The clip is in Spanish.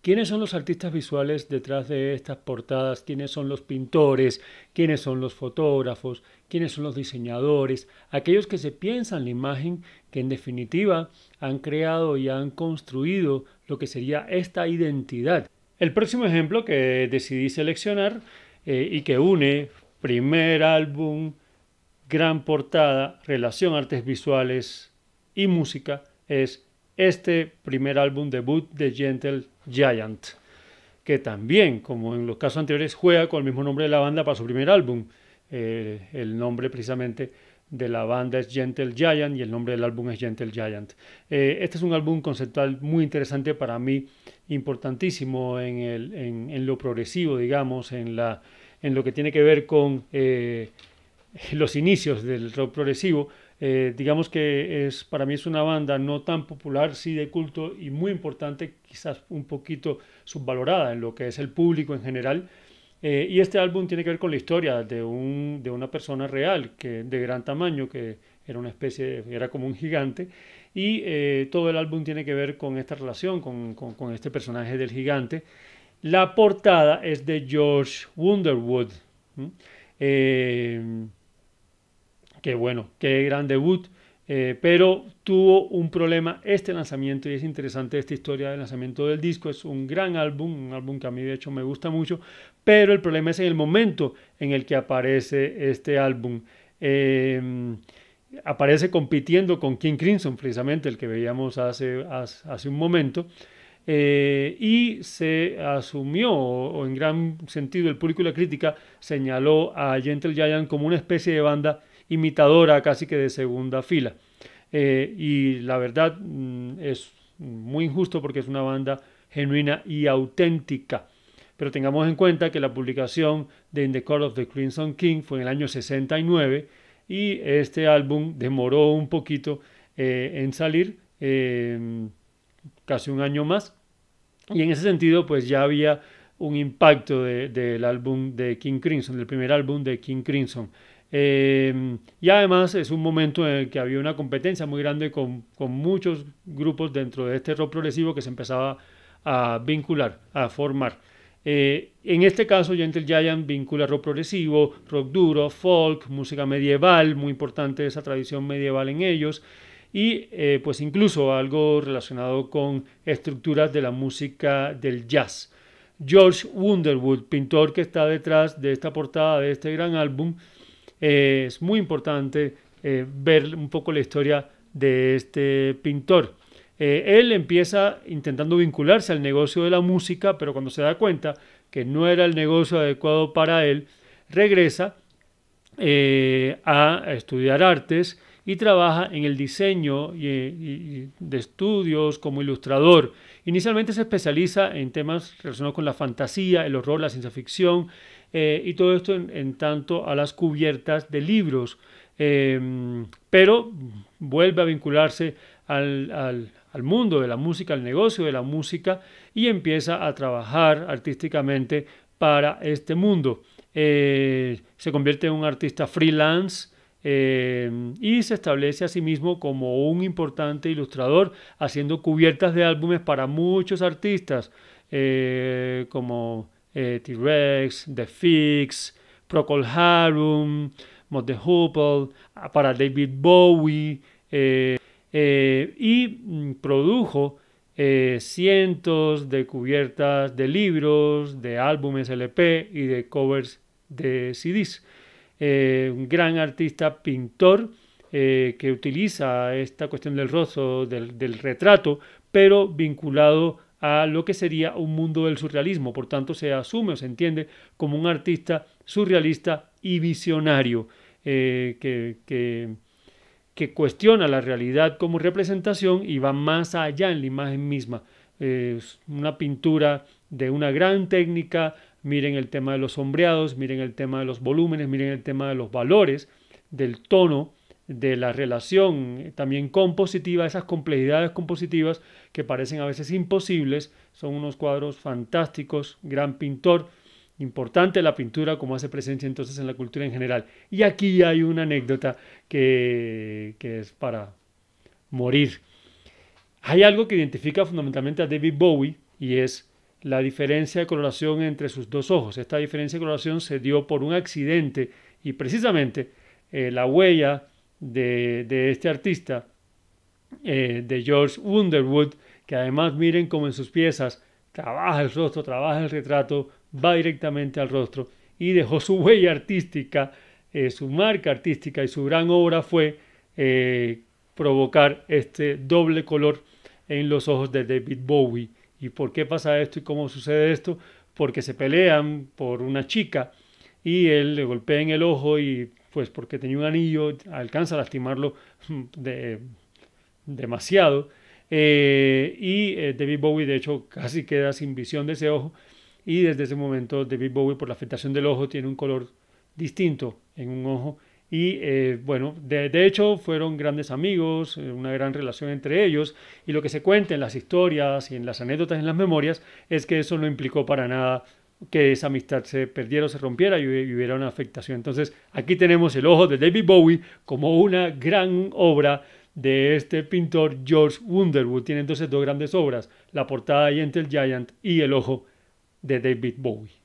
¿Quiénes son los artistas visuales detrás de estas portadas? ¿Quiénes son los pintores? ¿Quiénes son los fotógrafos? ¿Quiénes son los diseñadores? Aquellos que se piensan la imagen, que en definitiva han creado y han construido lo que sería esta identidad. El próximo ejemplo que decidí seleccionar eh, y que une primer álbum, gran portada, relación artes visuales y música es este primer álbum debut de Gentle Giant, que también, como en los casos anteriores, juega con el mismo nombre de la banda para su primer álbum. Eh, el nombre precisamente de la banda es Gentle Giant y el nombre del álbum es Gentle Giant. Eh, este es un álbum conceptual muy interesante para mí, importantísimo en, lo progresivo, digamos, en, la, en lo que tiene que ver con eh, los inicios del rock progresivo. Eh, digamos que es, para mí es una banda no tan popular, sí de culto y muy importante, quizás un poquito subvalorada en lo que es el público en general. Eh, y este álbum tiene que ver con la historia de, un, de una persona real, que de gran tamaño, que era una especie, era como un gigante, y eh, todo el álbum tiene que ver con esta relación, con, con, este personaje del gigante. La portada es de George Wonderwood. Qué bueno, qué gran debut. Eh, pero tuvo un problema este lanzamiento y es interesante esta historia del lanzamiento del disco. Es un gran álbum, un álbum que a mí de hecho me gusta mucho, pero el problema es en el momento en el que aparece este álbum. Em, aparece compitiendo con King Crimson, precisamente el que veíamos hace, hace, un momento. Eh, y se asumió, o, en gran sentido el público y la crítica señaló a Gentle Giant como una especie de banda imitadora casi que de segunda fila. Eh, y la verdad mm, es muy injusto porque es una banda genuina y auténtica. Pero tengamos en cuenta que la publicación de In the Court of the Crimson King fue en el año 69 y este álbum demoró un poquito eh, en salir, em, casi un año más. Y en ese sentido, pues ya había un impacto del álbum de King Crimson, del primer álbum de King Crimson. Em, y además es un momento en el que había una competencia muy grande con, muchos grupos dentro de este rock progresivo que se empezaba a vincular, a formar. Eh, en este caso, Gentle Giant vincula rock progresivo, rock duro, folk, música medieval, muy importante esa tradición medieval en ellos, y eh, pues incluso algo relacionado con estructuras de la música del jazz. George Wonderwood, pintor que está detrás de esta portada de este gran álbum, es muy importante eh, ver un poco la historia de este pintor. Eh, él empieza intentando vincularse al negocio de la música, pero cuando se da cuenta que no era el negocio adecuado para él, regresa eh, a estudiar artes y trabaja en el diseño de estudios como ilustrador. Inicialmente se especializa en temas relacionados con la fantasía, el horror, la ciencia ficción eh, y todo esto en, tanto a las cubiertas de libros. Em, pero vuelve a vincularse al, mundo de la música, al negocio de la música y empieza a trabajar artísticamente para este mundo. Eh, se convierte en un artista freelance em, y se establece a sí mismo como un importante ilustrador haciendo cubiertas de álbumes para muchos artistas eh, como eh, T-Rex, The Fix, Procol Harum, Mod de ah, para David Bowie, eh, eh, y mm, produjo cientos de cubiertas de libros, de álbumes LP y de covers de CDs. un gran artista pintor que utiliza esta cuestión del rostro, del, del retrato, pero vinculado a a lo que sería un mundo del surrealismo. Por tanto, se asume o se entiende como un artista surrealista y visionario eh, que, que, cuestiona la realidad como representación y va más allá en la imagen misma. es una pintura de una gran técnica. Miren el tema de los sombreados, miren el tema de los volúmenes, miren el tema de los valores, del tono, de la relación también compositiva, esas complejidades compositivas que parecen a veces imposibles, son unos cuadros fantásticos, gran pintor, importante la pintura como hace presencia entonces en la cultura en general. Y aquí hay una anécdota que, es para morir. Hay algo que identifica fundamentalmente a David Bowie y es la diferencia de coloración entre sus dos ojos. Esta diferencia de coloración se dio por un accidente y precisamente eh, la huella de, este artista, eh, de George Wonderwood, que además miren cómo en sus piezas trabaja el rostro, trabaja el retrato, va directamente al rostro y dejó su huella artística, eh, su marca artística y su gran obra fue eh, provocar este doble color en los ojos de David Bowie. ¿Y por qué pasa esto y cómo sucede esto? Porque se pelean por una chica y él le golpea en el ojo y pues porque tenía un anillo, alcanza a lastimarlo mm, de, demasiado. Eh, y eh, David Bowie, de hecho, casi queda sin visión de ese ojo. Y desde ese momento, David Bowie, por la afectación del ojo, tiene un color distinto en un ojo. Y eh, bueno, de, de, hecho fueron grandes amigos, una gran relación entre ellos. Y lo que se cuenta en las historias y en las anécdotas, en las memorias, es que eso no implicó para nada que esa amistad se perdiera o se rompiera y hubiera una afectación. Entonces, aquí tenemos El ojo de David Bowie como una gran obra de este pintor George Wonderwood. Tiene entonces dos grandes obras, La portada de Gentle Giant y El ojo de David Bowie.